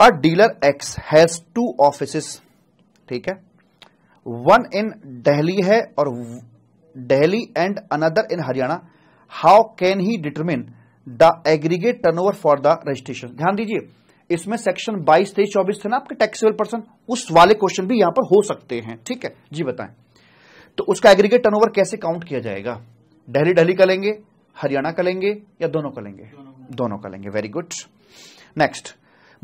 A dealer X has two office ठीक है one in Delhi है और Delhi and another in Haryana how can he determine the aggregate over for the registration ध्यान दीजिए इसमें सेक्शन 22 तेईस चौबीस थे ना आपके टैक्सेबल पर्सन उस वाले क्वेश्चन भी यहां पर हो सकते हैं ठीक है जी बताएं तो उसका एग्रीगेट टर्नओवर कैसे काउंट किया जाएगा डेली डेली का लेंगे हरियाणा का लेंगे या दोनों का लेंगे दोनों का लेंगे very good next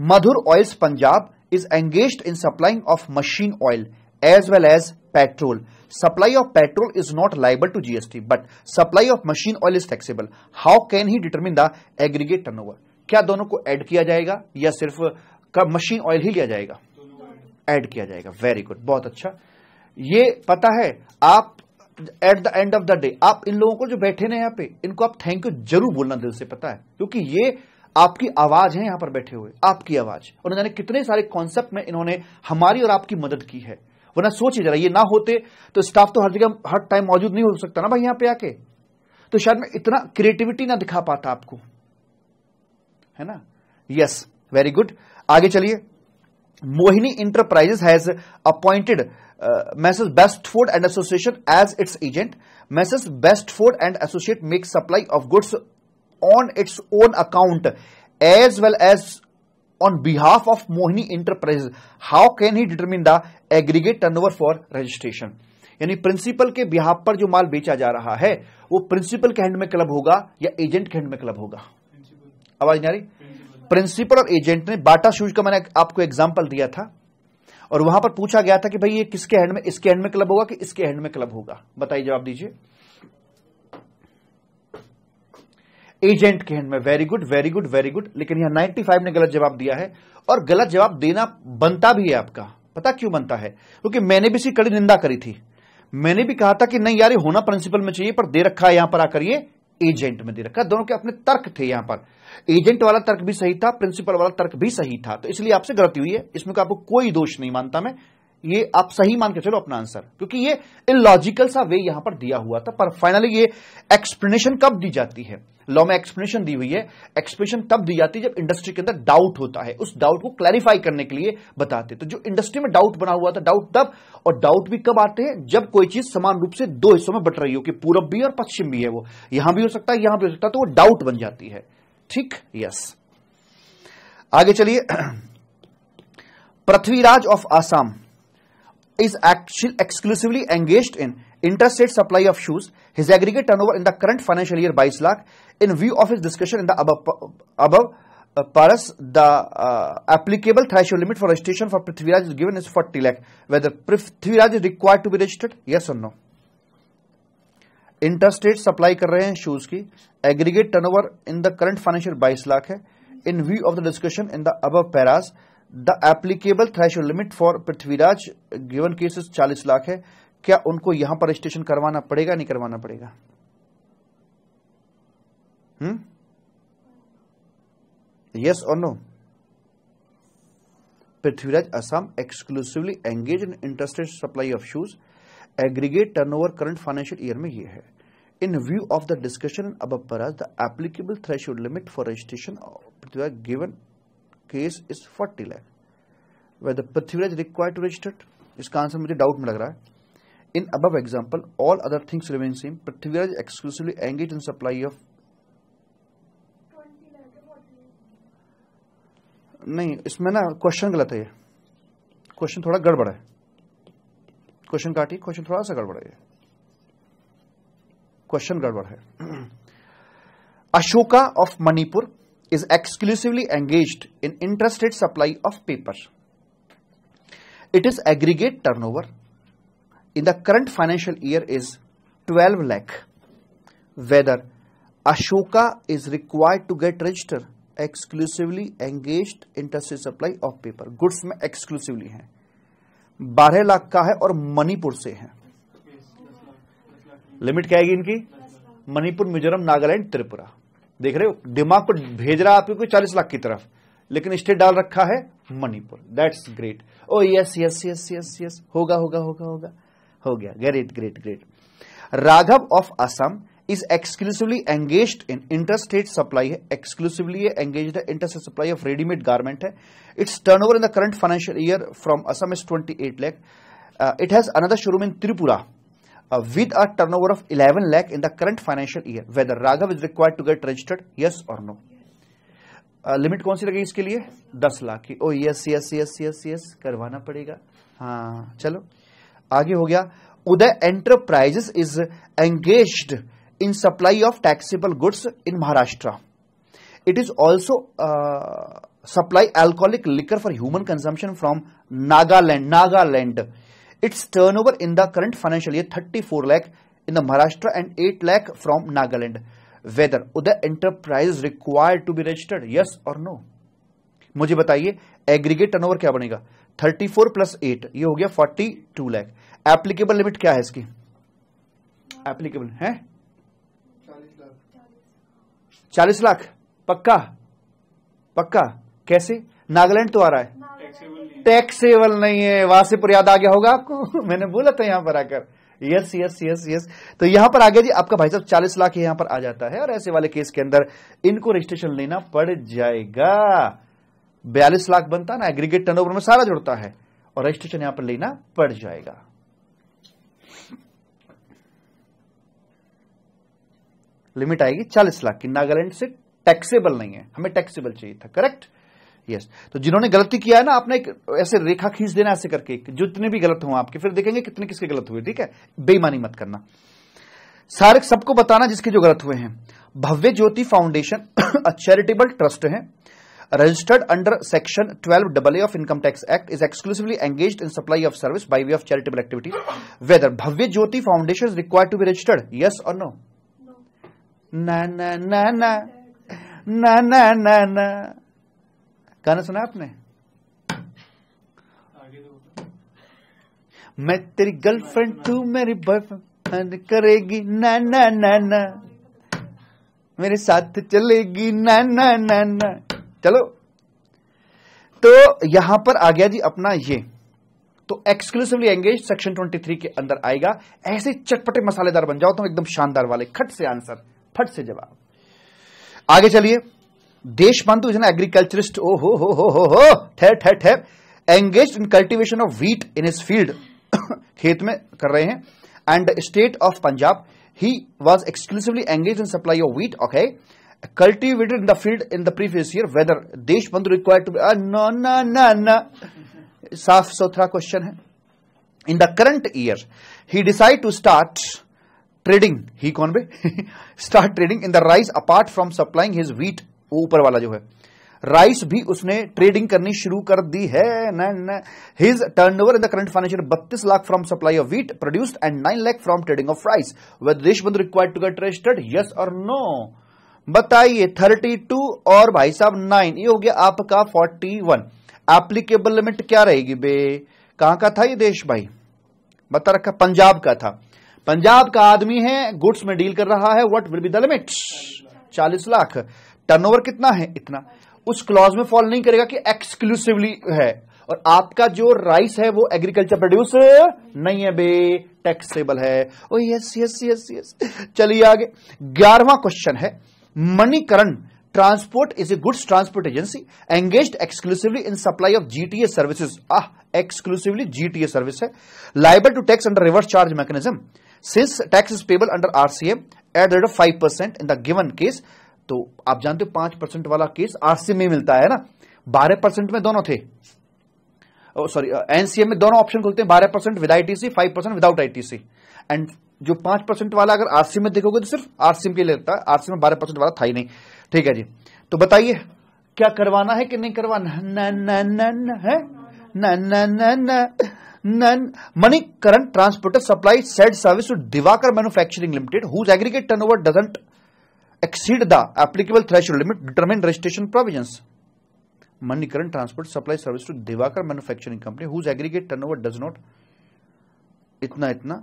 Madhur Oils Punjab is engaged in supplying of machine oil as well as petrol. Supply of petrol is not liable to GST, but supply of machine oil is taxable. How can he determine the aggregate turnover? क्या दोनों को add किया जाएगा या सिर्फ का machine oil ही लिया जाएगा ऐड किया जाएगा वेरी गुड बहुत अच्छा ये पता है आप at the end of the day आप इन लोगों को जो बैठे ना यहाँ पे इनको आप थैंक यू जरूर बोलना दिल से पता है क्योंकि ये आपकी आवाज है यहां पर बैठे हुए आपकी आवाज और जाने कितने सारे कॉन्सेप्ट में इन्होंने हमारी और आपकी मदद की है वरना सोचिए जरा ये ना होते तो स्टाफ तो हर जगह हर टाइम मौजूद नहीं हो सकता ना भाई यहां पे आके तो शायद मैं इतना क्रिएटिविटी ना दिखा पाता आपको है ना यस वेरी गुड आगे चलिए Mohini enterprises has appointed message best food and association as its agent message best food and associate make supply of goods on its own account as well as on behalf of Mohini Enterprises. How can he determine the aggregate turnover for registration यानी principal के behalf पर जो माल बेचा जा रहा है वो principal के हैंड में क्लब होगा या एजेंट के हैंड में क्लब होगा आवाज नहीं आ रही प्रिंसिपल और एजेंट ने बाटा शूज का मैंने आपको एग्जाम्पल दिया था और वहां पर पूछा गया था कि भाई ये किसके हैंड में इसके हैंड में क्लब होगा कि इसके हैंड में क्लब होगा बताइए जवाब दीजिए एजेंट के हैंड में very good very good very good लेकिन यहां 95 ने गलत जवाब दिया है और गलत जवाब देना बनता भी है आपका पता क्यों बनता है क्योंकि मैंने भी इसी कड़ी निंदा करी थी मैंने भी कहा था कि नहीं यार ये होना प्रिंसिपल में चाहिए पर दे रखा है यहां पर आकर ये एजेंट में दे रखा दोनों के अपने तर्क थे यहां पर एजेंट वाला तर्क भी सही था प्रिंसिपल वाला तर्क भी सही था तो इसलिए आपसे गलती हुई है इसमें तो आपको कोई दोष नहीं मानता मैं ये आप सही मान के चलो अपना आंसर क्योंकि ये इलॉजिकल सा वे यहां पर दिया हुआ था पर फाइनली ये एक्सप्लेनेशन कब दी जाती है लॉ में एक्सप्लेनेशन दी हुई है एक्सप्लेनेशन तब दी जाती है जब इंडस्ट्री के अंदर डाउट होता है उस डाउट को क्लैरिफाई करने के लिए बताते तो जो इंडस्ट्री में डाउट बना हुआ था डाउट तब और डाउट भी कब आते हैं जब कोई चीज समान रूप से दो हिस्सों में बट रही हो कि पूरब भी और पश्चिम भी है वो यहां भी हो सकता है यहां भी हो सकता है तो वो डाउट बन जाती है ठीक यस आगे चलिए Prithviraj of Assam is actually exclusively engaged in interstate supply of shoes, his aggregate turnover in the current financial year 22 lakh. In view of his discussion in the above, above uh, Paras, the uh, applicable threshold limit for registration for Prithviraj is given is 40 lakh. Whether Prithviraj is required to be registered, yes or no? Interstate supply कर रहे हैं shoes की aggregate turnover in the current financial 22 lakh है in view of the discussion in the above paras the applicable thresh limit for Prithviraj given cases चालीस लाख है क्या उनको यहां पर रजिस्ट्रेशन करवाना पड़ेगा नहीं करवाना पड़ेगा यस और no Prithviraj Assam exclusively engage in interested supply of shoes aggregate turnover current financial year में ये है in view of the discussion above the applicable thresh threshold limit for registration of case is forty lakh whether Prithviraj require to registered इसका answer मुझे doubt में लग रहा है in above example all other things remain same Prithviraj exclusively engage in supply of नहीं इसमें ना question गलत है क्वेश्चन थोड़ा गड़बड़ है क्वेश्चन काटिए क्वेश्चन थोड़ा सा गड़बड़ है क्वेश्चन गड़बड़ है Ashoka of Manipur is exclusively engaged in interested supply of paper. It is aggregate turnover in the current financial year is 12 lakh. Whether Ashoka is required to get register exclusively engaged industry supply of paper goods mein exclusively hai 12 lakh ka hai aur manipur se hai limit kya hai inki manipur mizoram nagaland tripura देख रहे हो दिमाग को भेज रहा है आपको चालीस लाख की तरफ लेकिन स्टेट डाल रखा है Manipur that great oh yes yes yes yes yes होगा होगा होगा होगा हो गया great great great Raghav of Assam is exclusively engage in interstate supply है एक्सक्लूसिवली एंगेज है interstate supply of readymade garment है it's turnover in the current financial year from Assam is twenty eight lakh it has another showroom in Tripura uh, with a turnover of 11 lakh in the current financial year whether raghav is required to get registered yes or no limit uh, कौन सी लगेगी इसके लिए दस लाख की oh yes yes yes yes yes करवाना पड़ेगा हाँ चलो आगे हो गया Uday enterprises is engaged in supply of taxable goods in Maharashtra it is also supply alcoholic liquor for human consumption from Nagaland Nagaland Its turnover in the current financial year 34 lakh in the Maharashtra and 8 lakh from Nagaland. Whether the enterprise required to be registered, yes or no? मुझे बताइए aggregate turnover क्या बनेगा 34 plus 8 ये हो गया 42 lakh applicable limit क्या है इसकी एप्लीकेबल है चालीस लाख पक्का पक्का कैसे नागालैंड तो आ रहा है टैक्सेबल नहीं है वहां से याद आ गया होगा आपको मैंने बोला था यहाँ पर आकर यस यस यस यस तो यहां पर आ गया जी आपका भाई साहब चालीस लाख यहां पर आ जाता है और ऐसे वाले केस के अंदर इनको रजिस्ट्रेशन लेना पड़ जाएगा बयालीस लाख बनता ना एग्रीगेट टर्न में सारा जुड़ता है और रजिस्ट्रेशन यहां पर लेना पड़ जाएगा लिमिट आएगी चालीस लाख की नागालैंड से टैक्सेबल नहीं है हमें टैक्सेबल चाहिए था करेक्ट यस तो जिन्होंने गलती किया है ना आपने एक ऐसे रेखा खींच देना ऐसे करके जितने भी गलत हो आपके फिर देखेंगे कितने किसके गलत हुए ठीक है बेईमानी मत करना सारे सबको बताना जिसके जो गलत हुए हैं Bhavya Jyoti foundation charitable trust है registered under section twelve double A of income tax act is exclusively engage in supply of service by way of charitable activity whether Bhavya Jyoti foundation is require to be registered yes और no ना ना ना ना ना ना ना गाना सुना आपने मैं तेरी गर्लफ्रेंड तू मेरी बॉयफ्रेंड करेगी ना ना ना ना मेरे साथ चलेगी ना ना ना ना चलो तो यहां पर आ गया जी अपना ये तो एक्सक्लूसिवली एंगेज सेक्शन 23 के अंदर आएगा ऐसे चटपटे मसालेदार बन जाओ तो एकदम शानदार वाले खट से आंसर फट से जवाब आगे चलिए देश बंधु इज एन एग्रीकल्चरिस्ट ओ हो हो हो हो हो ठे ठे ठे engage in cultivation of wheat in his field खेत में कर रहे हैं and state of Punjab he was exclusively engage in supply of wheat okay cultivated in the field in the previous year whether Desh Bandhu require to be no न साफ सुथरा question है in the current year he decide to start trading ही कौन भी start trading in the rice apart from supplying his wheat ऊपर वाला जो है राइस भी उसने ट्रेडिंग करनी शुरू कर दी है his turnover in the current financial बत्तीस lakh from supply of wheat produced and nine lakh from trading of rice whether बंद required to get registered yes और नो बताइए थर्टी टू और भाई साहब नाइन ये हो गया आपका फोर्टी वन एप्लीकेबल लिमिट क्या रहेगी बे कहां का था ये देश भाई बता रखा पंजाब का था पंजाब का आदमी है गुड्स में डील कर रहा है what will be the limit चालीस लाख टर्नओवर कितना है इतना उस क्लॉज में फॉलो नहीं करेगा कि एक्सक्लूसिवली है और आपका जो राइस है वो एग्रीकल्चर प्रोड्यूस नहीं है बे टैक्सेबल है ओ यस यस यस यस चलिए आगे ग्यारहवा क्वेश्चन है Manikaran transport is a goods transport agency engage exclusively in supply of GTA services ah exclusively GTA service है liable to tax under reverse charge mechanism since tax is payable under RCM at the rate of five percent in the given case तो आप जानते हो पांच percent वाला case RCM में मिलता है ना बारह परसेंट में दोनों थे सॉरी एनसीएम में दोनों ऑप्शन खुलते हैं बारह percent with I TC five percent without ITC and जो पांच परसेंट वाला अगर आरसी में देखोगे तो सिर्फ आरसी के लिए लगता है आरसी में बारह परसेंट वाला था ही नहीं ठीक है जी तो बताइए क्या करवाना है कि नहीं करवाना है Manikaran transporter supply said service to Diwakar manufacturing limited whose aggregate over doesn't exceed the applicable threshold limit determined registration provisions. Manikaran Transport supplies service to Devakar Manufacturing Company whose aggregate turnover does not इतना इतना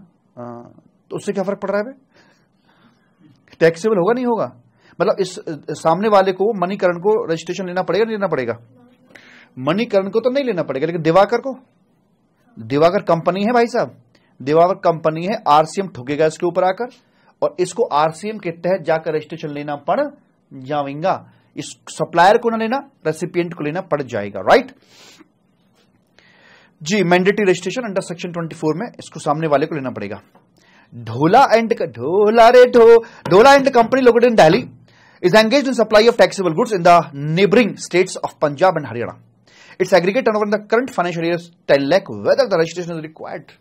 आ, तो उससे क्या फर्क पड़ रहा है taxable होगा नहीं होगा मतलब इस सामने वाले को मनीकरण को रजिस्ट्रेशन लेना पड़ेगा नहीं लेना पड़ेगा मनीकरण को तो नहीं लेना पड़ेगा लेकिन दिवाकर को दिवाकर कंपनी है भाई साहब दिवाकर कंपनी है आरसीएम ठोकेगा इसके ऊपर आकर और इसको आरसीएम के तहत जाकर रजिस्ट्रेशन लेना पड़ जाएगा इस सप्लायर को ना लेना रेसिपियंट को लेना पड़ जाएगा राइट जी mandatory registration under section twenty four में इसको सामने वाले को लेना पड़ेगा ढोला एंड ढोला रे ढो Dhola and company located in Delhi is engage in supply of taxable goods in the neighboring states of Punjab and Haryana its aggregate on the current financial ten lakh whether the registration is required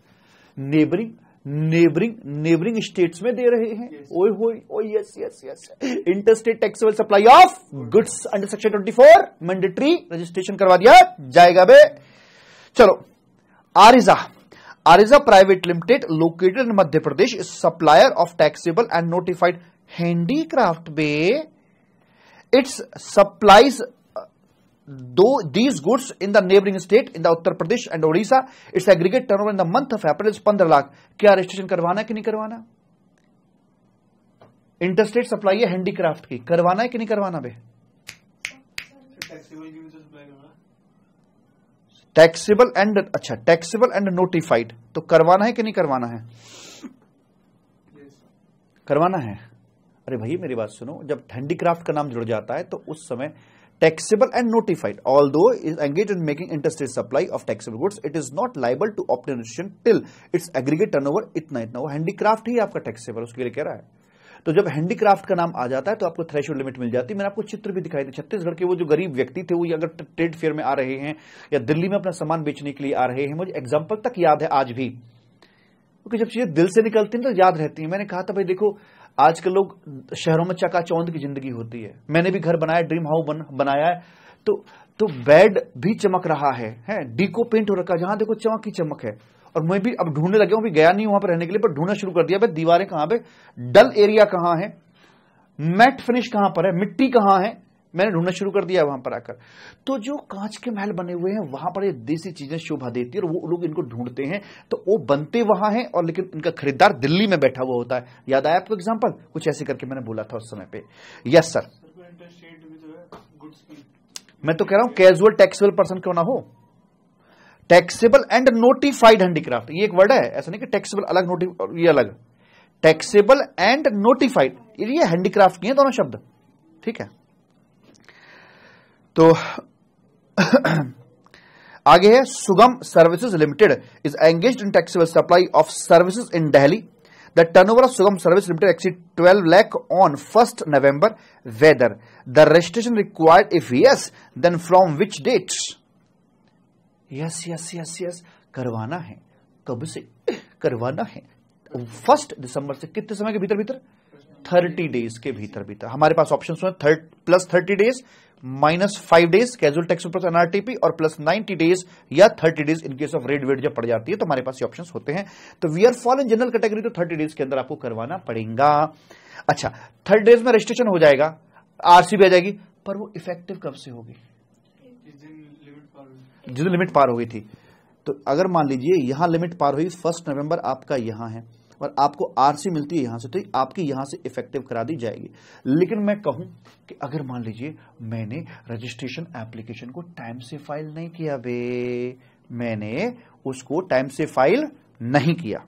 neighboring neighboring neighboring states में दे रहे हैं ओए होए ओ yes yes yes inter state taxable supply of goods under section twenty four mandatory registration करवा दिया जाएगा बे चलो आरिजा आरिजा private limited located in Madhya Pradesh supplier of taxable and notified handicraft बे इट्स सप्लाईज दो these goods in the neighboring state in the Uttar Pradesh and Odisha its aggregate turnover in the month of is lakh क्या registration करवाना कि नहीं करवाना interstate supply है handicraft की करवाना है कि नहीं करवाना बे टैक्सेबल एंड अच्छा टैक्सेबल एंड नोटिफाइड तो करवाना है कि नहीं करवाना है yes. करवाना है अरे भाई मेरी बात सुनो जब हैंडीक्राफ्ट का नाम जुड़ जाता है तो उस समय taxable and notified although is engaged in making interstate supply of taxable goods it is not liable to obtention till its aggregate turnover इतना इतना हो हैंडीक्राफ्ट ही आपका टैक्सेबल उसके लिए कह रहा है तो जब हैंडीक्राफ्ट का नाम आ जाता है तो आपको थ्रेशोल्ड लिमिट मिल जाती है मैंने आपको चित्र भी दिखाई दे छत्तीसगढ़ के वो जो गरीब व्यक्ति थे वो अगर ट्रेड फेयर में आ रहे हैं या दिल्ली में अपना सामान बेचने के लिए आ रहे हैं मुझे एग्जांपल तक याद है आज भी क्योंकि तो जब चीजें दिल से निकलती है तो याद रहती है मैंने कहा था भाई देखो आज के लोग शहरों में चकाचौंध की जिंदगी होती है मैंने भी घर बनाया ड्रीम हाउस बन, बनाया है तो तो बेड भी चमक रहा है हैं डीको पेंट हो रखा है जहां देखो चमक ही चमक है और मैं भी अब ढूंढने लगे हूं भी गया नहीं वहां पर रहने के लिए पर ढूंढना शुरू कर दिया भाई दीवारें कहां पे डल एरिया कहां है मैट फिनिश कहां पर है मिट्टी कहां है मैंने ढूंढना शुरू कर दिया वहां पर आकर तो जो कांच के महल बने हुए हैं वहां पर ये देसी चीजें शोभा देती है और वो लोग इनको ढूंढते हैं तो वो बनते वहां हैं और लेकिन इनका खरीदार दिल्ली में बैठा हुआ होता है याद आया आपको एग्जाम्पल कुछ ऐसे करके मैंने बोला था उस समय पे यस सर मैं तो कह रहा हूं कैजुअल टैक्सेबल पर्सन क्यों ना हो टैक्सेबल एंड नोटिफाइड हैंडीक्राफ्ट ये एक वर्ड है ऐसा नहीं कि टैक्सेबल अलग नोटिफाइड ये अलग टैक्सेबल एंड नोटिफाइड ये हैंडीक्राफ्ट नहीं है दोनों शब्द ठीक है तो आगे है Sugam services limited is engage in taxable supply of services in Delhi the turnover of Sugam service limited exceed twelve lakh on first November whether the registration required if yes then from which dates yes yes yes yes करवाना है कब से करवाना है first दिसंबर से कितने समय के भीतर भीतर थर्टी डेज के भीतर भीतर हमारे पास option thirty plus thirty days minus five days casual tax plus NRTP और प्लस नाइनटी डेज या thirty days in case of रेड वेट जब पड़ जाती है तो हमारे पास ये ऑप्शन होते हैं तो we are fall in general category तो थर्टी डेज के अंदर आपको करवाना पड़ेगा अच्छा थर्ड डेज में रजिस्ट्रेशन हो जाएगा भी आ जाएगी पर वो इफेक्टिव कब से होगी जिस लिमिट पार हो गई थी तो अगर मान लीजिए यहां लिमिट पार हुई फर्स्ट नवंबर आपका यहां है और आपको आरसी मिलती है यहां से तो आपकी यहां से इफेक्टिव करा दी जाएगी लेकिन मैं कहूं कि अगर मान लीजिए मैंने रजिस्ट्रेशन एप्लीकेशन को टाइम से फाइल नहीं किया वे मैंने उसको टाइम से फाइल नहीं किया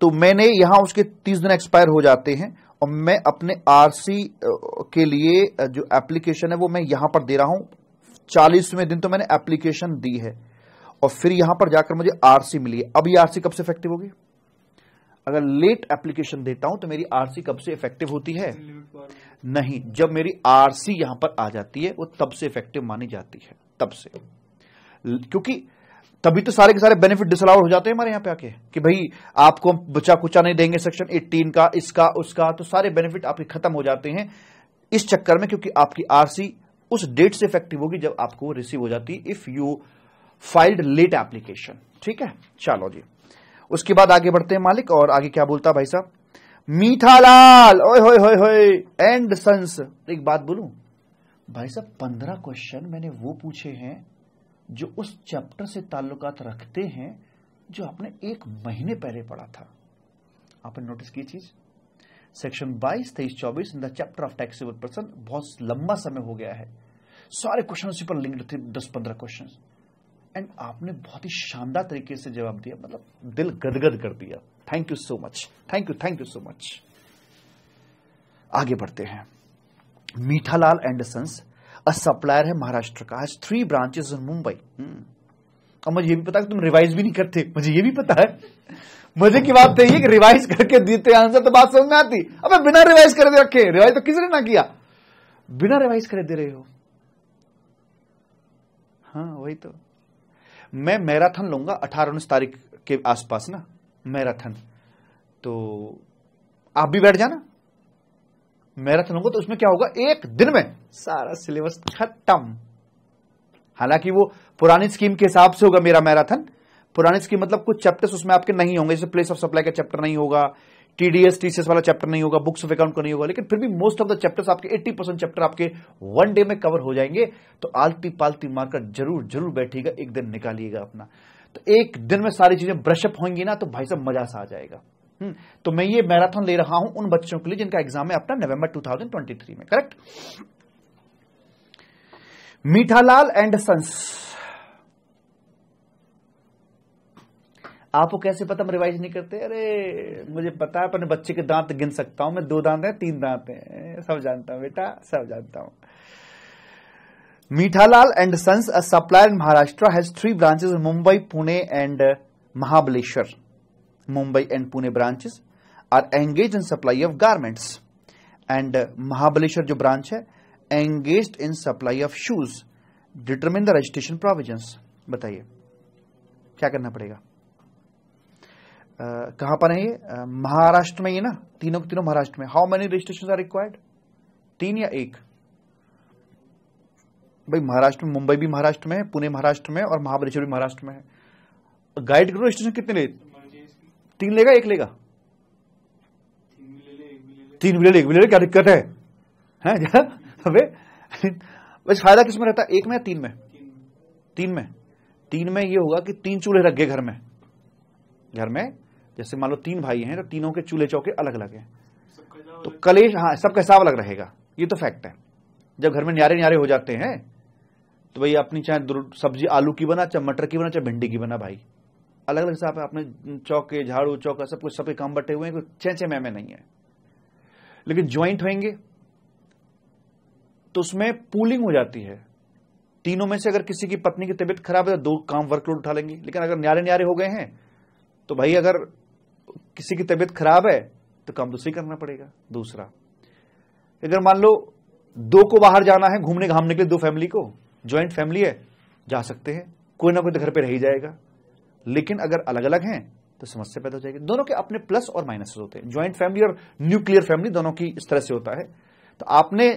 तो मैंने यहां उसके तीस दिन एक्सपायर हो जाते हैं और मैं अपने आरसी के लिए जो एप्लीकेशन है वो मैं यहां पर दे रहा हूं चालीसवें दिन तो मैंने एप्लीकेशन दी है और फिर यहां पर जाकर मुझे आरसी मिली है अब ये आरसी कब से इफेक्टिव होगी अगर लेट एप्लीकेशन देता हूं तो मेरी आरसी कब से इफेक्टिव होती है नहीं जब मेरी आरसी यहां पर आ जाती है वो तब से इफेक्टिव मानी जाती है तब से क्योंकि तभी तो सारे के सारे बेनिफिट डिसअलाउड हो जाते हैं हमारे यहां पे आके कि भाई आपको बचा कुचा नहीं देंगे सेक्शन 18 का इसका उसका तो सारे बेनिफिट आपके खत्म हो जाते हैं इस चक्कर में क्योंकि आपकी आरसी उस डेट से इफेक्टिव होगी जब आपको रिसीव हो जाती है if you filed late application ठीक है चलो जी उसके बाद आगे बढ़ते हैं मालिक और आगे क्या बोलता भाई साहब मीठा लाल एंड सन्स एक बात बोलू भाई साहब पंद्रह क्वेश्चन मैंने वो पूछे हैं जो उस चैप्टर से ताल्लुकात रखते हैं जो आपने एक महीने पहले पढ़ा था आपने नोटिस की चीज सेक्शन 22, तेईस चौबीस in the chapter of taxable person बहुत लंबा समय हो गया है सारे क्वेश्चन उसी पर लिंक्ड थे दस पंद्रह क्वेश्चन एंड आपने बहुत ही शानदार तरीके से जवाब दिया मतलब दिल गदगद कर दिया thank you so much thank you thank you so much आगे बढ़ते हैं मीठालाल एंडरसन्स अ सप्लायर है महाराष्ट्र का आज थ्री ब्रांचेस इन मुंबई और मुझे ये भी पता कि तुम रिवाइज भी नहीं करते मुझे ये भी पता है मुझे की बात है रिवाइज करके देते आंसर तो बात समझ में आती अब बिना रिवाइज कर दे रखे रिवाइज तो किसी ने ना किया बिना रिवाइज करे दे रहे हो हाँ वही तो मैं मैराथन लूंगा अठारह उन्नीस तारीख के आसपास ना मैराथन तो आप भी बैठ जाना मैराथन होगा तो उसमें क्या होगा एक दिन में सारा सिलेबस खत्म हालांकि वो पुरानी स्कीम के हिसाब से होगा मेरा मैराथन पुराने स्कीम मतलब कुछ चैप्टर्स उसमें आपके नहीं होंगे जैसे प्लेस ऑफ सप्लाई का चैप्टर नहीं होगा टीडीएस टीसीएस वाला चैप्टर नहीं होगा बुक्स ऑफ अकाउंट का नहीं होगा लेकिन फिर भी मोस्ट ऑफ द चैप्टर्स आपके 80 परसेंट चैप्टर आपके वन डे में कवर हो जाएंगे तो आलती पालती मारकर जरूर जरूर बैठिएगा एक दिन निकालिएगा अपना तो एक दिन में सारी चीजें ब्रशअप होंगी ना तो भाई साहब मजा सा आ जाएगा हम्म, तो मैं ये मैराथन ले रहा हूं उन बच्चों के लिए जिनका एग्जाम है अपना नवंबर 2023 में करेक्ट मीठालाल एंड सन्स आपको कैसे पता हम रिवाइज नहीं करते अरे मुझे पता है अपने बच्चे के दांत गिन सकता हूं मैं दो दांत हैं तीन दांत हैं सब जानता हूं बेटा सब जानता हूं Mithalal and sons a supplier in Maharashtra has three branches Mumbai Pune and Mahabaleshwar Mumbai and Pune branches are engage in supply of garments and Mahabaleshwar जो ब्रांच है engage in supply of shoes determine the registration provision बताइए क्या करना पड़ेगा कहां पर है ये महाराष्ट्र में ही ना तीनों तीनों महाराष्ट्र में how many registration are required तीन या एक भाई महाराष्ट्र में मुंबई भी महाराष्ट्र में है पुणे महाराष्ट्र में और महाबलेश्वर भी महाराष्ट्र में है गाइड करो रजिस्ट्रेशन कितने ले तीन लेगा एक लेगा तीन भी ले एक भी ले क्या दिक्कत है हैं बस फायदा किसमें रहता है एक में या तीन में तीन में तीन में ये होगा कि तीन चूल्हे रख गए घर में घर में जैसे मान लो तीन भाई हैं तो तीनों के चूल्हे चौके तो अलग अलग हैं तो कलेश हाँ सबका हिसाब अलग रहेगा ये तो फैक्ट है जब घर में न्यारे न्यारे हो जाते हैं तो भाई अपनी चाहे सब्जी आलू की बना चाहे मटर की बना चाहे भिंडी की बना भाई अलग अलग हिसाब है अपने चौके झाड़ू चौका सब कुछ सबके काम बटे हुए हैं कुछ चेचे मैमे नहीं है लेकिन ज्वाइंट होंगे तो उसमें पूलिंग हो जाती है तीनों में से अगर किसी की पत्नी की तबीयत खराब है तो दो काम वर्कलोड उठा लेंगे लेकिन अगर न्यारे न्यारे हो गए हैं तो भाई अगर किसी की तबीयत खराब है तो काम दूसरी करना पड़ेगा दूसरा अगर मान लो दो को बाहर जाना है घूमने घामने के लिए दो फैमिली को ज्वाइंट फैमिली है जा सकते हैं कोई ना कोई तो घर पर रह ही जाएगा लेकिन अगर अलग अलग हैं तो समस्या पैदा हो जाएगी दोनों के अपने प्लस और माइनस होते हैं ज्वाइंट फैमिली और न्यूक्लियर फैमिली दोनों की इस तरह से होता है तो आपने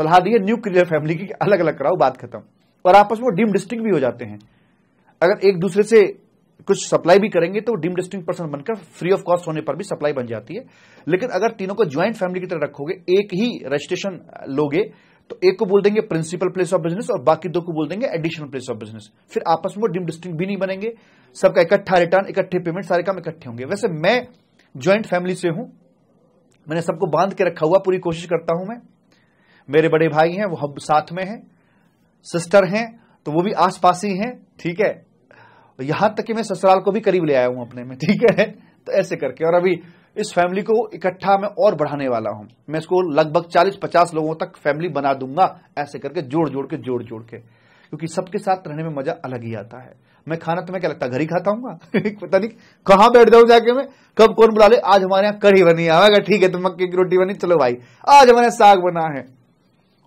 सलाह दी है न्यूक्लियर फैमिली की अलग अलग कराओ बात खत्म और आपस में डिम डिस्टिंग भी हो जाते हैं अगर एक दूसरे से कुछ सप्लाई भी करेंगे तो डीम डिस्टिंग पर्सन बनकर फ्री ऑफ कॉस्ट होने पर भी सप्लाई बन जाती है लेकिन अगर तीनों को ज्वाइंट फैमिली की तरह रखोगे एक ही रजिस्ट्रेशन लोगे तो एक को बोल देंगे प्रिंसिपल प्लेस ऑफ बिजनेस और बाकी दो को बोल देंगे एडिशनल प्लेस ऑफ बिजनेस फिर आपस में डिम डिस्टिंग भी नहीं बनेंगे सबका इकट्ठा रिटर्न इकट्ठे पेमेंट सारे काम इकट्ठे होंगे वैसे मैं ज्वाइंट फैमिली से हूं मैंने सबको बांध के रखा हुआ पूरी कोशिश करता हूं मैं मेरे बड़े भाई हैं वो हम साथ में हैं सिस्टर हैं तो वो भी आसपास ही हैं ठीक है यहां तक कि मैं ससुराल को भी करीब ले आया हूं अपने में ठीक है तो ऐसे करके और अभी इस फैमिली को इकट्ठा में और बढ़ाने वाला हूं मैं इसको लगभग चालीस पचास लोगों तक फैमिली बना दूंगा ऐसे करके जोड़ जोड़ के जोड़ जोड़ के क्योंकि सबके साथ रहने में मजा अलग ही आता है मैं खाना तो मैं क्या लगता घर ही खाता हूँ पता नहीं कहाँ बैठ जाऊ जाके मैं कब कौन बुला ले आज हमारे यहाँ कढ़ी बनी है हाँ, ठीक है तो मक्के की रोटी बनी चलो भाई आज हमारे साग बना है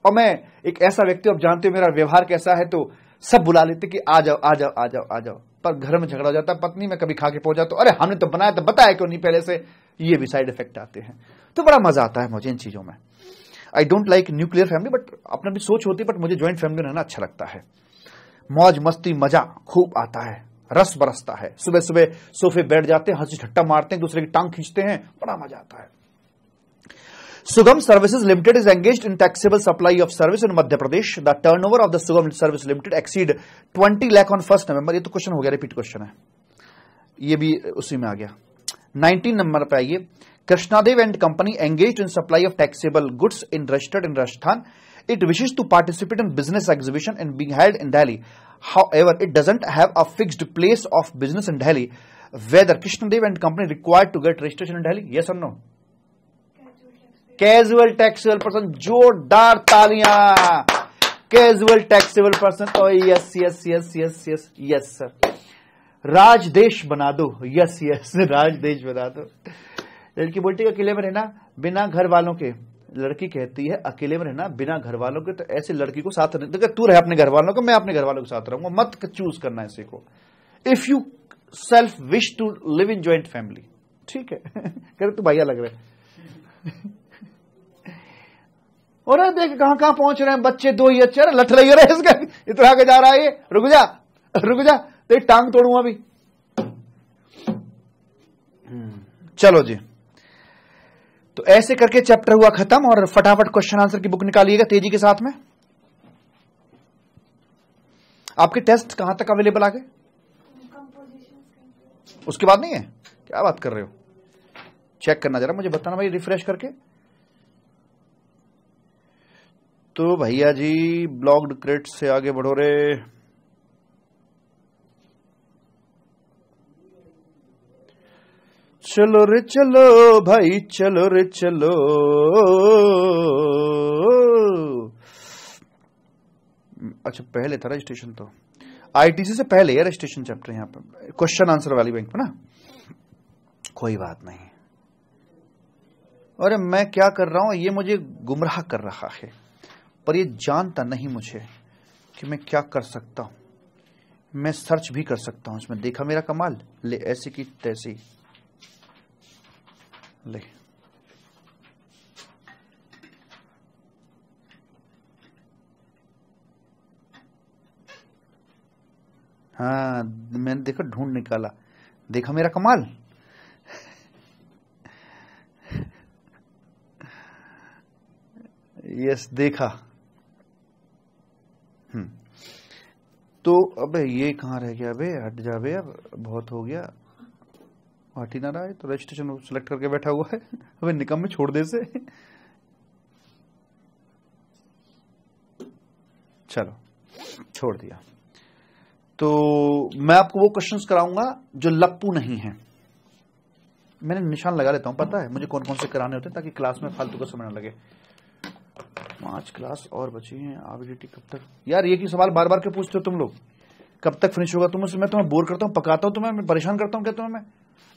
और मैं एक ऐसा व्यक्ति अब जानते हो मेरा व्यवहार कैसा है तो सब बुला लेते कि आ जाओ आ जाओ आ जाओ आ जाओ पर घर में झगड़ा हो जाता है पत्नी में कभी खा के पहुंच जाता अरे हमने तो बनाया तो बताया क्यों नहीं पहले से ये भी साइड इफेक्ट आते हैं तो बड़ा मजा आता है मुझे इन चीजों में I don't like nuclear family but अपना भी सोच होती है बट मुझे ज्वाइंट फैमिली रहना अच्छा लगता है मौज मस्ती मजा खूब आता है रस बरसता है सुबह सुबह सोफे बैठ जाते हैं हंसी ठट्टा मारते हैं दूसरे की टांग खींचते हैं बड़ा मजा आता है Sugam Services Limited is engaged in taxable supply of service in Madhya Pradesh. The turnover of the Sugam Service Limited exceed 20 lakh on 1st November. ये तो क्वेश्चन हो गया रिपीट क्वेश्चन है ये भी उसी में आ गया 19 नंबर पे आइए Krishnadev and company engaged in supply of taxable goods in registered in Rajasthan. It wishes to participate in business exhibition and being held in Delhi. However, it doesn't have a fixed place of business in Delhi. Whether Krishnadev and company required to get registration in Delhi? Yes or no? Casual taxable person जोरदार तालियां casual taxable person ओ yes yes yes yes yes yes sir राज देश बना दो yes yes राज देश बना दो लड़की बोलती है अकेले में रहना बिना घर वालों के लड़की कहती है अकेले में रहना बिना घर वालों के तो ऐसे लड़की को साथ रहने देखा तू रहे अपने घर वालों को मैं अपने घर वालों के साथ रहूंगा मत चूज करना ऐसे को if you self wish to live in joint family ठीक है करे तू भैया लग रहा है और देख कहां कहां पहुंच रहे हैं बच्चे दो ही अच्छे लठ रही है इसके इतना आगे जा रहा है ये रुक जा रुक जा देख टांग तोड़ू अभी हम्म, चलो जी तो ऐसे करके चैप्टर हुआ खत्म और फटाफट क्वेश्चन आंसर की बुक निकालिएगा तेजी के साथ में आपके टेस्ट कहां तक अवेलेबल आ गए उसके बाद नहीं है क्या बात कर रहे हो चेक करना जरा मुझे बताना भाई रिफ्रेश करके तो भैया जी ब्लॉग्ड क्रेट से आगे बढ़ो रे चलो रे चलो भाई चलो रे चलो अच्छा पहले था रजिस्ट्रेशन तो आईटीसी से पहले है रजिस्ट्रेशन चैप्टर यहां पर क्वेश्चन आंसर वाली बैंक में ना कोई बात नहीं अरे मैं क्या कर रहा हूं ये मुझे गुमराह कर रहा है पर ये जानता नहीं मुझे कि मैं क्या कर सकता हूं मैं सर्च भी कर सकता हूं इसमें देखा मेरा कमाल ले ऐसी की तैसी ले हाँ मैंने देखा ढूंढ निकाला देखा मेरा कमाल यस देखा हम्म। तो अब ये कहाँ रह गया अबे हट जा बे अब बहुत हो गया हट ही ना रहा है तो रजिस्ट्रेशन सेलेक्ट करके बैठा हुआ है अबे निकम में छोड़ दे से चलो छोड़ दिया तो मैं आपको वो क्वेश्चंस कराऊंगा जो लप्पू नहीं है मैंने निशान लगा लेता हूं पता है मुझे कौन कौन से कराने होते हैं ताकि क्लास में फालतू का समय ना लगे पांच क्लास और बची हैं आप डी कब तक यार ये की सवाल बार बार के पूछते हो तुम लोग कब तक फिनिश होगा तुम मैं तुम्हें बोर करता हूँ पकाता हूँ तुम्हें परेशान करता हूँ क्या तुम्हें मैं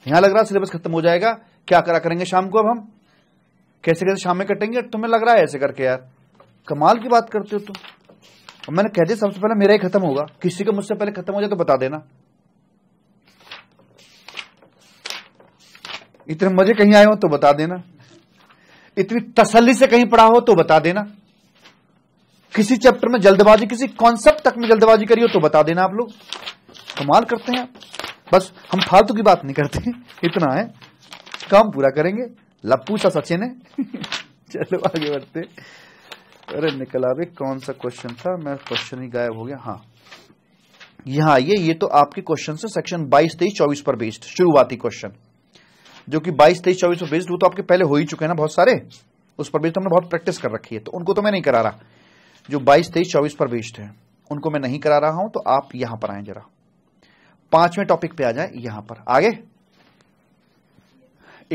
यहाँ लग रहा सिलेबस खत्म हो जाएगा क्या करा करेंगे शाम को अब हम कैसे कैसे शाम में कटेंगे तुम्हें लग रहा है ऐसे करके यार कमाल की बात करते हो तुम मैंने कह दिया सबसे पहले मेरा ही खत्म होगा किसी का मुझसे पहले खत्म हो जाए तो बता देना इतने मजे कहीं आए हो तो बता देना इतनी तसल्ली से कहीं पढ़ा हो तो बता देना किसी चैप्टर में जल्दबाजी किसी कॉन्सेप्ट तक में जल्दबाजी करी हो तो बता देना आप लोग कमाल करते हैं बस हम फालतू की बात नहीं करते इतना है काम पूरा करेंगे लप्पू सा सचिन है चलो आगे बढ़ते अरे निकला भी कौन सा क्वेश्चन था मैं क्वेश्चन ही गायब हो गया हाँ यहां आइए ये तो आपके क्वेश्चन से सेक्शन 22 तेईस चौबीस पर बेस्ड शुरुआती क्वेश्चन जो कि 22 तेईस चौबीस पर बेस्ड वो तो आपके पहले हो ही चुके हैं ना बहुत सारे उस पर बेस्ड तो हमने बहुत प्रैक्टिस कर रखी है तो उनको तो मैं नहीं करा रहा जो 22, तेईस चौबीस पर बेस्ड है उनको मैं नहीं करा रहा हूं तो आप यहां पर आए जरा पांचवें टॉपिक पे आ जाए यहां पर आगे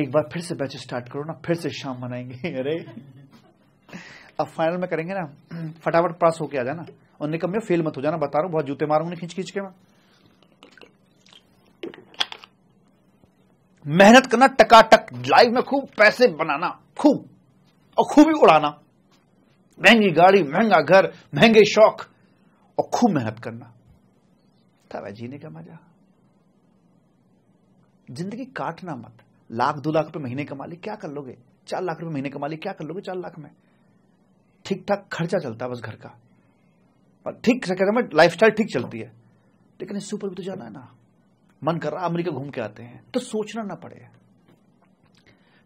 एक बार फिर से बैच स्टार्ट करो ना फिर से शाम मनाएंगे अरे अब फाइनल में करेंगे ना फटाफट पास होके आ जाना और निकम में फेल मत हो जाना बता रहा हूं बहुत जूते मारूंगे खींच खींच के मैं मेहनत करना टकाटक लाइफ में खूब पैसे बनाना खूब और खूब ही उड़ाना महंगी गाड़ी महंगा घर महंगे शौक और खूब मेहनत करना वह जीने का मजा जिंदगी काटना मत लाख दो लाख रुपए महीने कमा ली क्या कर लोगे चार लाख रुपए महीने कमा ली क्या कर लोगे चार लाख में ठीक ठाक खर्चा चलता है बस घर का और ठीक से लाइफ स्टाइल ठीक चलती है लेकिन इससे ऊपर भी तो जाना है ना मन कर रहा अमेरिका घूम के आते हैं तो सोचना ना पड़े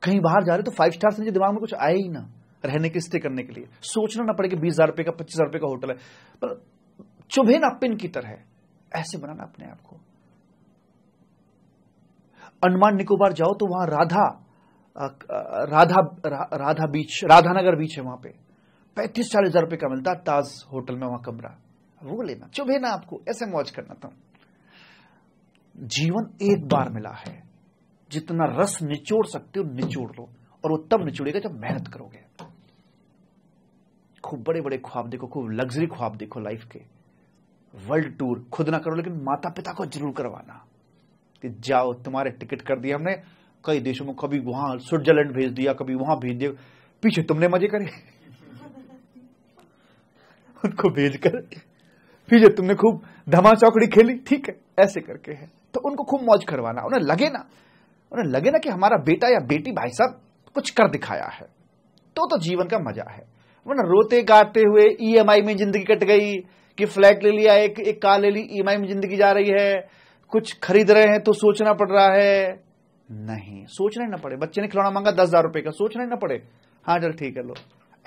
कहीं बाहर जा रहे तो फाइव स्टार से दिमाग में कुछ आए ही ना रहने के स्टे करने के लिए सोचना ना पड़े कि बीस हजार रुपये का पच्चीस हजार रुपए का होटल है पर चुभे ना पिन की तरह ऐसे बनाना अपने आप को अंडमान निकोबार जाओ तो वहां राधा राधा रा, राधा बीच राधानगर बीच है वहां पे पैंतीस चालीस हजार रुपये का मिलता ताज होटल में वहां कमरा वो लेना चुभे ना आपको ऐसे मौज करना था जीवन एक बार मिला है जितना रस निचोड़ सकते हो निचोड़ लो और वो तब निचोड़ेगा जब मेहनत करोगे खूब बड़े बड़े ख्वाब देखो खूब लग्जरी ख्वाब देखो लाइफ के वर्ल्ड टूर खुद ना करो लेकिन माता पिता को जरूर करवाना कि जाओ तुम्हारे टिकट कर दिया हमने कई देशों में कभी वहां स्विट्जरलैंड भेज दिया कभी वहां भेज दिया पीछे तुमने मजे करे उनको भेजकर पीछे तुमने खूब धमा चौकड़ी खेली ठीक है ऐसे करके है तो उनको खूब मौज करवाना उन्हें लगे ना उन्हें लगे ना कि हमारा बेटा या बेटी भाई साहब कुछ कर दिखाया है तो तो जीवन का मजा है वरना रोते गाते हुए ईएमआई e में जिंदगी कट गई कि फ्लैट ले लिया एक एक कार ले ली ईएमआई e में जिंदगी जा रही है कुछ खरीद रहे हैं तो सोचना पड़ रहा है नहीं सोचना ही ना पड़े बच्चे ने खिलौना मांगा दस हजार रुपए का सोचना ही ना पड़े हाँ चल ठीक है लो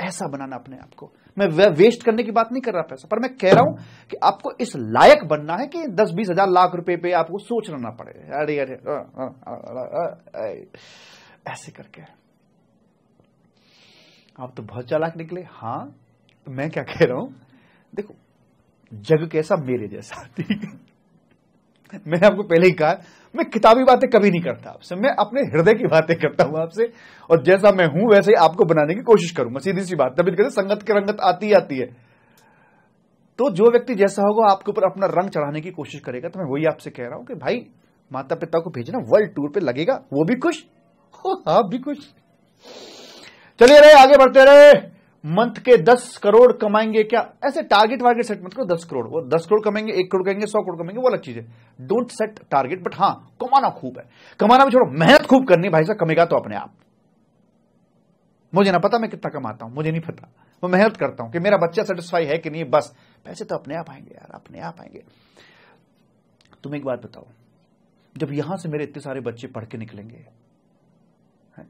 ऐसा बनाना अपने आप को मैं वे, वेस्ट करने की बात नहीं कर रहा पैसा पर मैं कह रहा हूं कि आपको इस लायक बनना है कि दस बीस हजार लाख रुपए पे आपको सोचना ना पड़े अरे अरे ऐसे करके आप तो बहुत चालाक निकले हाँ तो मैं क्या कह रहा हूं देखो जग कैसा मेरे जैसा ठीक है मैंने आपको पहले ही कहा मैं किताबी बातें कभी नहीं करता आपसे मैं अपने हृदय की बातें करता हूं आपसे और जैसा मैं हूं वैसे ही आपको बनाने की कोशिश करूंगा सीधी सी बात तभी कहते संगत के रंगत आती ही आती है तो जो व्यक्ति जैसा होगा आपके ऊपर अपना रंग चढ़ाने की कोशिश करेगा तो मैं वही आपसे कह रहा हूं कि भाई माता पिता को भेजना वर्ल्ड टूर पे लगेगा वो भी खुश हो हाँ, आप भी खुश चलिए रहे आगे बढ़ते रहे मंथ के दस करोड़ कमाएंगे क्या ऐसे टारगेट वार्गेट सेट मत करो दस करोड़ वो दस करोड़ कमाएंगे एक करोड़ कहेंगे सौ करोड़ कमाएंगे वो अलग चीज है डोंट सेट टारगेट बट हां कमाना खूब है कमाना भी छोड़ो मेहनत खूब करनी भाई साहब कमेगा तो अपने आप मुझे ना पता मैं कितना कमाता हूं मुझे नहीं पता मैं मेहनत करता हूं कि मेरा बच्चा सेटिस्फाई है कि नहीं बस पैसे तो अपने आप आएंगे यार अपने आप आएंगे तुम एक बात बताओ जब यहां से मेरे इतने सारे बच्चे पढ़ के निकलेंगे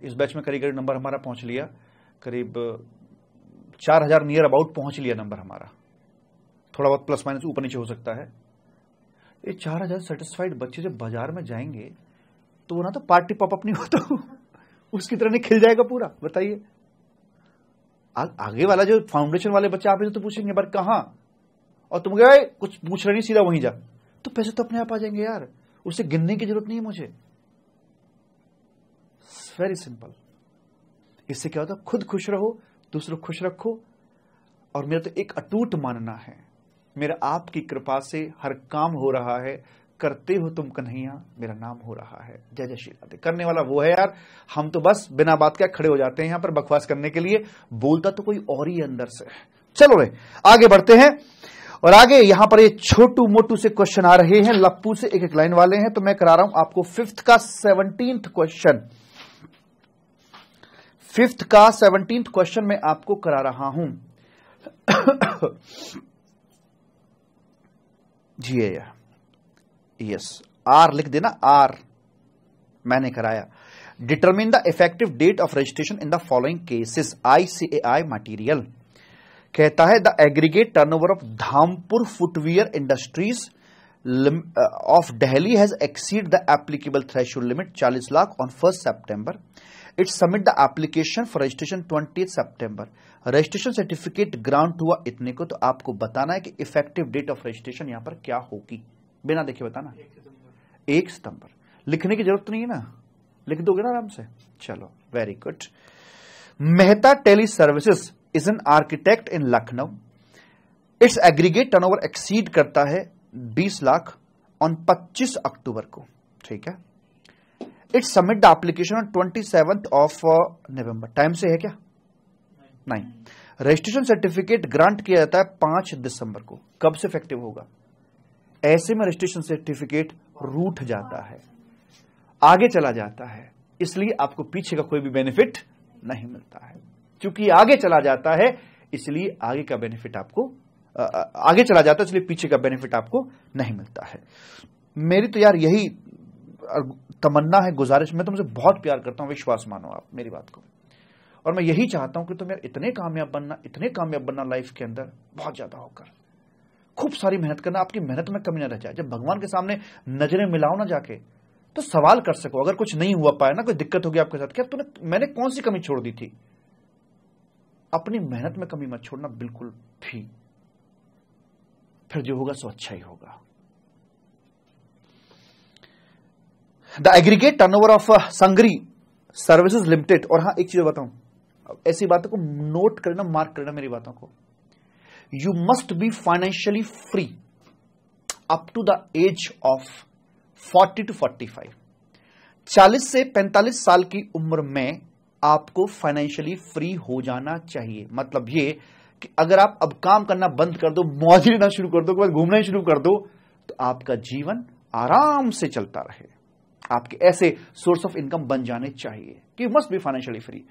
इस बैच में करीब करीब नंबर हमारा पहुंच लिया करीब चार हजार नियर अबाउट पहुंच लिया नंबर हमारा थोड़ा बहुत प्लस माइनस ऊपर नीचे हो सकता है ये चार हजार सेटिस्फाइड बच्चे जब बाजार में जाएंगे तो वो ना तो पार्टी पॉपअप नहीं होता उसकी तरह नहीं खिल जाएगा पूरा बताइए आगे वाला जो फाउंडेशन वाले बच्चे आप तो पूछेंगे बार कहा और तुम गए कुछ पूछ रहे नहीं सीधा वहीं जा तो पैसे तो अपने आप आ जाएंगे यार उसे गिनने की जरूरत नहीं है मुझे वेरी सिंपल इससे क्या होता है खुद खुश रहो दूसरों खुश रखो और मेरा तो एक अटूट मानना है मेरा आपकी कृपा से हर काम हो रहा है करते हो तुम कन्हैया मेरा नाम हो रहा है जय जय श्री राधे करने वाला वो है यार हम तो बस बिना बात के खड़े हो जाते हैं यहां पर बकवास करने के लिए बोलता तो कोई और ही अंदर से चलो रे आगे बढ़ते हैं और आगे यहां पर ये छोटू मोटू से क्वेश्चन आ रहे हैं लप्पू से एक एक लाइन वाले हैं तो मैं करा रहा हूं आपको फिफ्थ का सेवनटींथ क्वेश्चन फिफ्थ का सेवनटींथ क्वेश्चन मैं आपको करा रहा हूं जी यस आर लिख देना आर मैंने कराया determine the effective date of registration in the following cases ICAI material कहता है the aggregate turnover of Dhampur footwear industries of Delhi has exceed the applicable threshold limit 40 lakh on first September it submit the application for registration twenty September registration certificate grant हुआ इतने को तो आपको बताना है कि इफेक्टिव डेट ऑफ रजिस्ट्रेशन यहां पर क्या होगी बिना देखे बताना एक सितंबर लिखने की जरूरत नहीं है ना लिख दोगे ना आराम से चलो very good Mehta tele services is an architect in Lucknow its aggregate turnover exceed करता है 20 लाख ऑन 25 अक्टूबर को ठीक है it submit the application on twenty seven of November time से है क्या नहीं रजिस्ट्रेशन सर्टिफिकेट ग्रांट किया जाता है पांच दिसंबर को कब से इफेक्टिव होगा ऐसे में रजिस्ट्रेशन सर्टिफिकेट रूठ जाता है आगे चला जाता है इसलिए आपको पीछे का कोई भी बेनिफिट नहीं मिलता है क्योंकि आगे चला जाता है इसलिए आगे का बेनिफिट आपको आगे चला जाता है इसलिए पीछे का बेनिफिट आपको नहीं मिलता है मेरी तो यार यही तमन्ना है गुजारिश मैं तुमसे बहुत प्यार करता हूँ विश्वास मानो आप मेरी बात को और मैं यही चाहता हूं कि तुम यार इतने कामयाब बनना इतने कामयाब बनना लाइफ के अंदर बहुत ज़्यादा होकर खूब सारी मेहनत करना आपकी मेहनत में कमी ना रह जाए जब भगवान के सामने नजरें मिलाओ ना जाके तो सवाल कर सको अगर कुछ नहीं हुआ पाया ना कोई दिक्कत होगी आपके साथ क्या तुमने मैंने कौन सी कमी छोड़ दी थी अपनी मेहनत में कमी मत छोड़ना बिल्कुल भी फिर जो होगा सो अच्छा ही होगा the aggregate turnover of Sangri services limited और हाँ एक चीज बताऊं ऐसी बातों को नोट करना मार्क करना मेरी बातों को you must be financially free up to the age of 40 to 45 40 से 45 साल की उम्र में आपको फाइनेंशियली फ्री हो जाना चाहिए मतलब ये कि अगर आप अब काम करना बंद कर दो मौज लेना शुरू कर दो घूमना शुरू कर दो तो आपका जीवन आराम से चलता रहे आपके ऐसे सोर्स ऑफ इनकम बन जाने चाहिए कि मस्ट बी फाइनेंशियली फ्री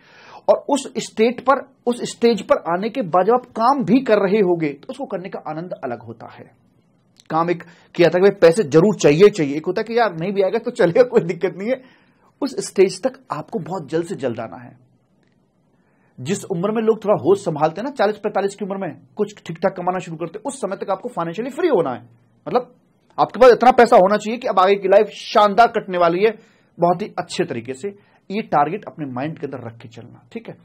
और उस स्टेट पर उस स्टेज पर आने के बाद जब आप काम भी कर रहे होगे तो उसको करने का आनंद अलग होता है काम एक किया था कि पैसे जरूर चाहिए चाहिए एक होता है कि यार नहीं भी आएगा तो चलेगा कोई दिक्कत नहीं है उस स्टेज तक आपको बहुत जल्द से जल्द आना है जिस उम्र में लोग थोड़ा होश संभालते हैं ना चालीस पैंतालीस की उम्र में कुछ ठीक ठाक कमाना शुरू करते हैं उस समय तक आपको फाइनेंशियली फ्री होना है मतलब आपके पास इतना पैसा होना चाहिए कि अब आगे की लाइफ शानदार कटने वाली है बहुत ही अच्छे तरीके से ये टारगेट अपने माइंड के अंदर रख के चलना ठीक है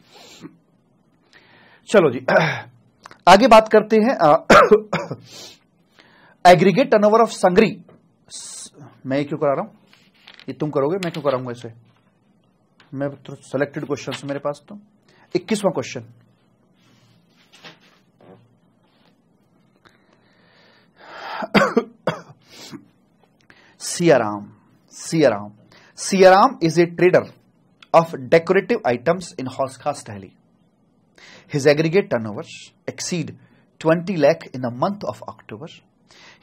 चलो जी आगे बात करते हैं एग्रीगेट टर्नओवर ऑफ संगरी मैं ये क्यों करा रहा हूं ये तुम करोगे मैं क्यों कराऊंगा इसे मैं सेलेक्टेड तो क्वेश्चन मेरे पास तो इक्कीसवां question Siyaram Siyaram Siyaram is a trader of decorative items in हॉस्खास दहली his aggregate turn over exceed twenty lakh in the month of October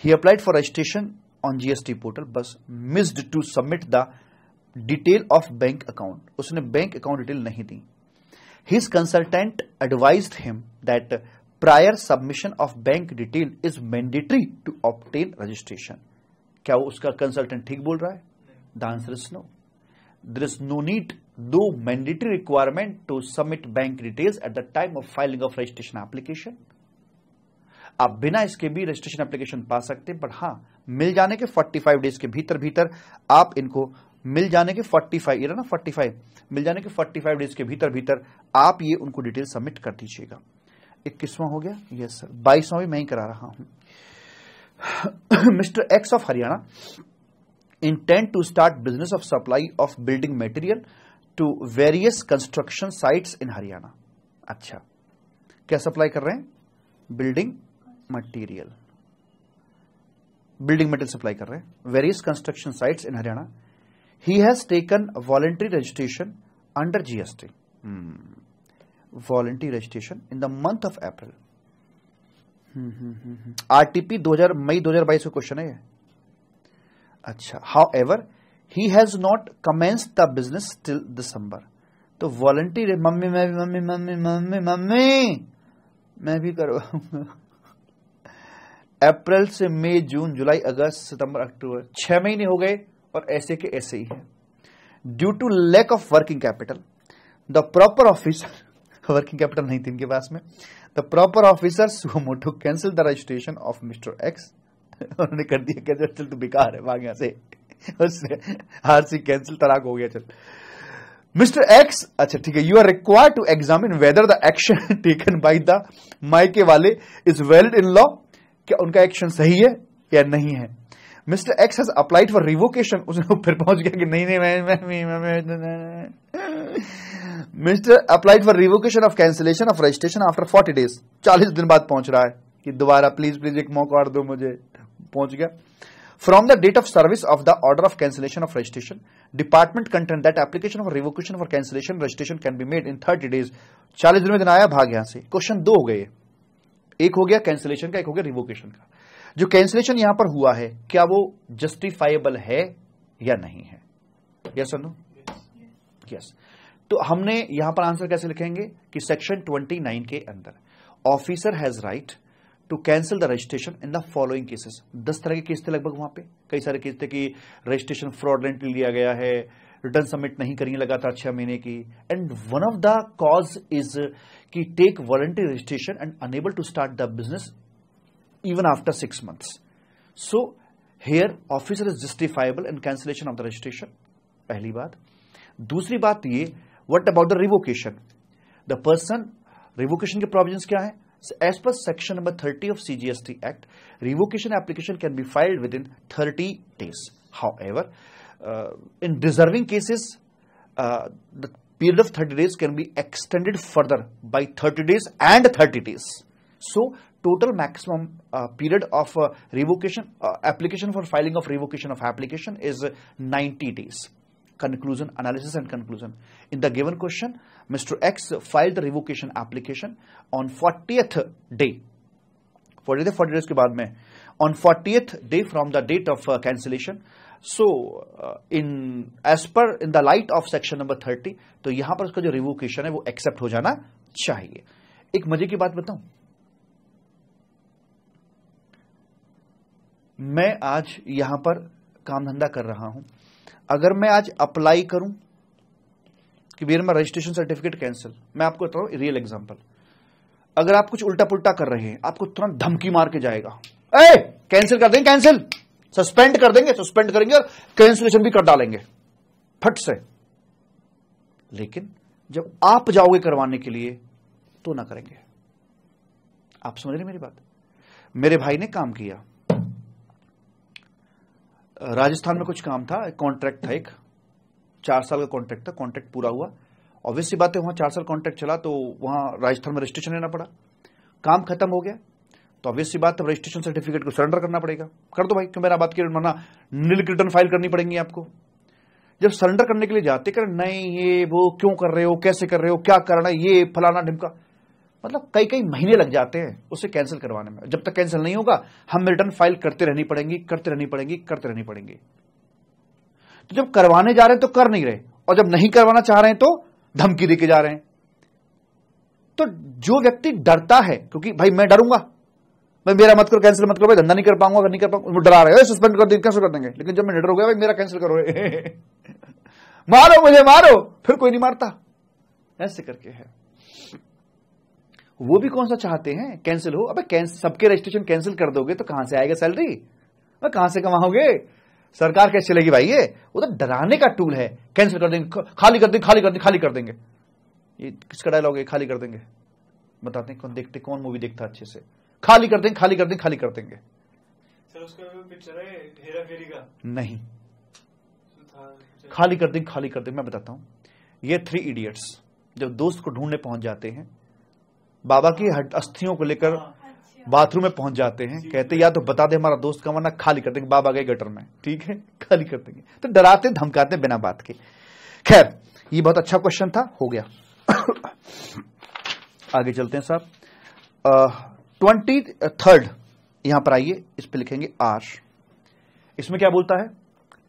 he applied for registration on GST portal बस missed to submit the detail of bank account उसने bank account detail नहीं the his consultant advise him that prior submission of bank detail is mandatory to obtain registration क्या उसका consultant ठीक बोल रहा है the answer is no there is no need to mandatory requirement to submit bank details at the time of filing of registration application आप बिना इसके भी रजिस्ट्रेशन एप्लीकेशन पा सकते हैं बट हां मिल जाने के 45 डेज के भीतर भीतर आप इनको मिल जाने के 45 ये ना 45 मिल जाने के 45 डेज के भीतर भीतर आप ये उनको डिटेल सबमिट कर दीजिएगा इक्कीसवां हो गया यस सर बाईसवां भी मैं ही करा रहा हूं X of Haryana intends to start business of supply of building material to various construction sites in Haryana अच्छा क्या सप्लाई कर रहे हैं building material building material supply कर रहे हैं various construction sites in Haryana he has taken voluntary registration under GST voluntary registration in the month of April RTP 2000 मई 2022 का क्वेश्चन है अच्छा however he has not commence the business till December तो volunteer mummy मैं भी mummy mummy mummy mummy मैं भी करवाऊंगा अप्रैल से मई जून जुलाई अगस्त सितंबर अक्टूबर छह महीने हो गए और ऐसे के ऐसे ही है due to lack of working capital the proper officer working capital नहीं थी इनके पास में द प्रॉपर ऑफिसर सुमो cancel the registration of mister X उन्होंने कर दिया कैंसिल चल तू बेकार है वागिया से उसने हार सी कैंसिल तलाक हो गया चल मिस्टर एक्स अच्छा ठीक है you are required to examine whether the action taken by the माइके वाले इज वैलिड इन लॉ क्या उनका एक्शन सही है या नहीं है mister X has applied for revocation उसने फिर पहुंच गया कि नहीं नहीं मैं मैं मैं minister applied for revocation of cancellation of registration after forty days चालीस दिन बाद पहुंच रहा है कि दोबारा प्लीज प्लीज एक मौका और दो मुझे पहुंच गया from the date of service of the order of cancellation of registration department content that application for revocation for cancellation registration can be made in thirty days चालीस दिन में दिन आया भाग यहां से क्वेश्चन दो हो गए एक हो गया कैंसिलेशन का एक हो गया रिवोकेशन का जो कैंसिलेशन यहां पर हुआ है क्या वो जस्टिफाइबल है या नहीं है यस नो यस तो हमने यहां पर आंसर कैसे लिखेंगे कि सेक्शन 29 के अंदर officer has right to cancel the registration in the following cases दस तरह के केस थे लगभग वहां पे कई सारे केस थे कि रजिस्ट्रेशन फ्रॉडलेंटली लिया गया है रिटर्न सबमिट नहीं करिए लगातार छह महीने की and one of the cause is कि take voluntary registration and enable to start the business even after six months so here officer is justifiable in cancellation of the registration पहली बात दूसरी बात ये What about the revocation? The person, revocation ke provisions kya hai? As per section number 30 of CGST Act, revocation application can be filed within 30 days. However, uh, in deserving cases, uh, the period of 30 days can be extended further by 30 days and 30 days. So, total maximum uh, period of revocation application for filing of revocation of application is 90 days. conclusion, analysis and conclusion. In the given question, Mr. X filed the revocation application on 40th day. 40 40 days ke baad mein on 40th day from the date of uh, cancellation so uh, in as per in the light of section number 30 to yahan par uska jo revocation hai wo accept ho jana chahiye ek mazey ki baat batau मैं आज यहां पर काम धंधा कर रहा हूं अगर मैं आज अप्लाई करूं कि भैया मैं रजिस्ट्रेशन सर्टिफिकेट कैंसिल मैं आपको बता रहा हूं रियल एग्जाम्पल अगर आप कुछ उल्टा पुल्टा कर रहे हैं आपको तुरंत धमकी मार के जाएगा ए कैंसिल कर देंगे कैंसिल सस्पेंड कर देंगे सस्पेंड करेंगे और कैंसिलेशन भी कर डालेंगे फट से लेकिन जब आप जाओगे करवाने के लिए तो ना करेंगे आप समझ रहे मेरी बात मेरे भाई ने काम किया राजस्थान में कुछ काम था कॉन्ट्रैक्ट था एक चार साल का कॉन्ट्रैक्ट था कॉन्ट्रैक्ट पूरा हुआ ऑब्वियस सी बात है वहां चार साल कॉन्ट्रैक्ट चला तो वहां राजस्थान में रजिस्ट्रेशन लेना पड़ा काम खत्म हो गया तो ऑब्वियस सी बात है रजिस्ट्रेशन सर्टिफिकेट को सरेंडर करना पड़ेगा कर दो भाई क्यों मेरा बात की माना नील रिटर्न फाइल करनी पड़ेगी आपको जब सरेंडर करने के लिए जाते कर नहीं ये वो क्यों कर रहे हो कैसे कर रहे हो क्या करना ये फलाना ढिमका मतलब कई कई महीने लग जाते हैं उसे कैंसिल करवाने में जब तक कैंसिल नहीं होगा हम रिटर्न फाइल करते रहनी पड़ेंगी करते रहनी पड़ेंगी करते रहनी पड़ेंगे तो जब करवाने जा रहे हैं तो कर नहीं रहे और जब नहीं करवाना चाह रहे हैं तो धमकी देके जा रहे हैं तो जो व्यक्ति डरता है क्योंकि भाई मैं डरूंगा भाई मेरा मत करो कैंसिल मत करो भाई धंधा नहीं कर पाऊंगा नहीं कर पाऊंगा डरा रहे सस्पेंड कर देंगे कैंसिल कर देंगे लेकिन जब मैं डर हो गया भाई मेरा कैंसिल करो मारो मुझे मारो फिर कोई नहीं मारता ऐसे करके है वो भी कौन सा चाहते हैं कैंसिल हो अबे सबके रजिस्ट्रेशन कैंसिल कर दोगे तो कहां से आएगा सैलरी और कहां से कमाओगे सरकार कैसे चलेगी भाई ये वो तो डराने का टूल है कैंसिल कर देंगे खाली कर देंगे खाली कर देंगे खाली कर देंगे ये किसका डायलॉग है खाली कर देंगे बताते हैं कौन देखते कौन मूवी देखता अच्छे से खाली कर देंगे खाली कर देंगे खाली कर देंगे सर उसका पिक्चर है फेरी का नहीं खाली कर देंगे खाली कर देंगे मैं बताता हूँ ये थ्री इडियट्स जब दोस्त को ढूंढने पहुंच जाते हैं बाबा की अस्थियों को लेकर अच्छा। बाथरूम में पहुंच जाते हैं कहते या तो बता दे हमारा दोस्त का वरना खाली कर देंगे बाबा गए गटर में ठीक है खाली कर देंगे तो डराते धमकाते बिना बात के खैर ये बहुत अच्छा क्वेश्चन था हो गया आगे चलते हैं साहब ट्वेंटी थर्ड यहां पर आइए इस पर लिखेंगे आर इसमें क्या बोलता है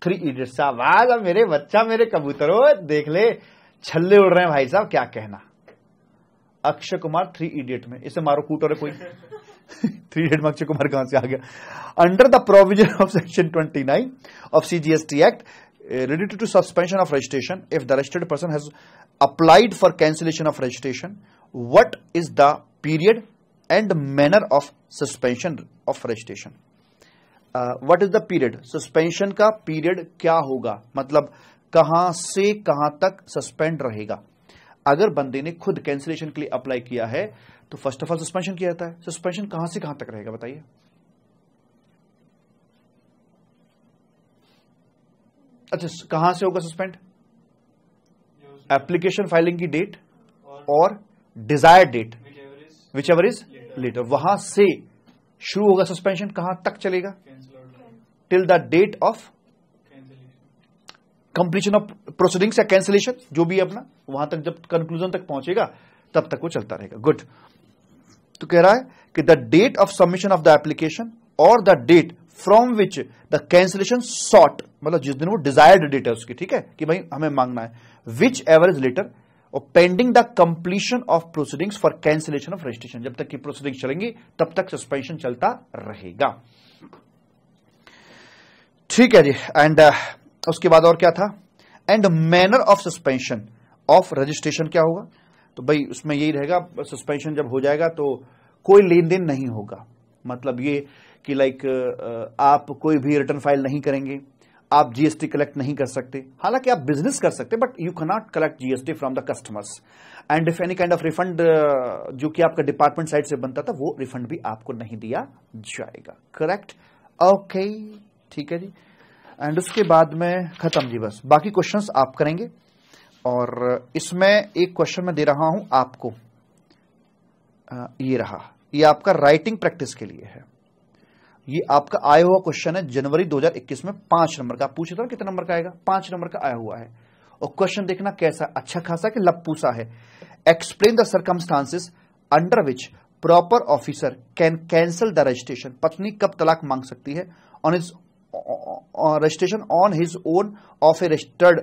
थ्री इडियट्स मेरे बच्चा मेरे कबूतर देख ले छल्ले उड़ रहे हैं भाई साहब क्या कहना अक्षय कुमार थ्री इडियट में इसे मारो कूट और कोई थ्री इडियट में अक्षय कुमार कहां से आ गया under the provision of section twenty nine of CGST act related to suspension of registration if the registered person has applied for cancellation of registration what is the period and manner of suspension of registration what is the period suspension का period क्या होगा मतलब कहां से कहां तक suspend रहेगा अगर बंदे ने खुद कैंसिलेशन के लिए अप्लाई किया है तो फर्स्ट ऑफ ऑल सस्पेंशन किया जाता है सस्पेंशन कहां से कहां तक रहेगा बताइए अच्छा कहां से होगा सस्पेंड एप्लीकेशन फाइलिंग की डेट और desire date whichever is later वहां से शुरू होगा सस्पेंशन कहां तक चलेगा till the date of completion of proceedings या कैंसिलेशन जो भी अपना वहां तक जब कंक्लूजन तक पहुंचेगा तब तक वो चलता रहेगा गुड तो कह रहा है कि the date of submission of the application और the date from which the cancellation sought मतलब जिस दिन वो डिजायर्ड डेट है उसकी ठीक है कि भाई हमें मांगना है विच एवरेज लेटर और pending the completion of proceedings for cancellation of registration जब तक की प्रोसीडिंग चलेंगी तब तक सस्पेंशन चलता रहेगा ठीक है जी एंड uh, उसके बाद और क्या था and manner of suspension of registration क्या होगा तो भाई उसमें यही रहेगा सस्पेंशन जब हो जाएगा तो कोई लेन देन नहीं होगा मतलब ये कि लाइक आप कोई भी रिटर्न फाइल नहीं करेंगे आप जीएसटी कलेक्ट नहीं कर सकते हालांकि आप बिजनेस कर सकते but you cannot collect GST from the customers and if any kind of refund जो कि आपका डिपार्टमेंट साइड से बनता था वो रिफंड भी आपको नहीं दिया जाएगा करेक्ट ओके ठीक है जी एंड उसके बाद में ख़त्म जी बस बाकी क्वेश्चंस आप करेंगे और इसमें एक क्वेश्चन मैं दे रहा हूं आपको ये रहा ये आपका राइटिंग प्रैक्टिस के लिए है ये आपका आया हुआ क्वेश्चन है जनवरी 2021 में पांच नंबर का पूछ रहा तो कितने नंबर का आएगा पांच नंबर का आया हुआ है और क्वेश्चन देखना कैसा अच्छा खासा कि लपूसा है explain the circumstances under which proper officer can cancel the registration पत्नी कब तलाक मांग सकती है on is registration on his own of a registered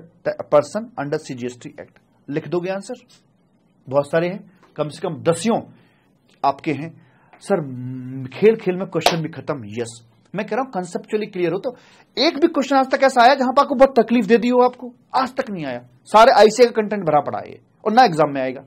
person under CGST act लिख दोगे आंसर बहुत सारे हैं कम से कम दसियों आपके हैं सर खेल खेल में क्वेश्चन भी खत्म यस मैं कह रहा हूं कंसेप्चुअली क्लियर हो तो एक भी क्वेश्चन आज तक ऐसा आया जहां पर आपको बहुत तकलीफ दे दी हो आपको आज तक नहीं आया सारे आईसीए का कंटेंट भरा पड़ा है और ना एग्जाम में आएगा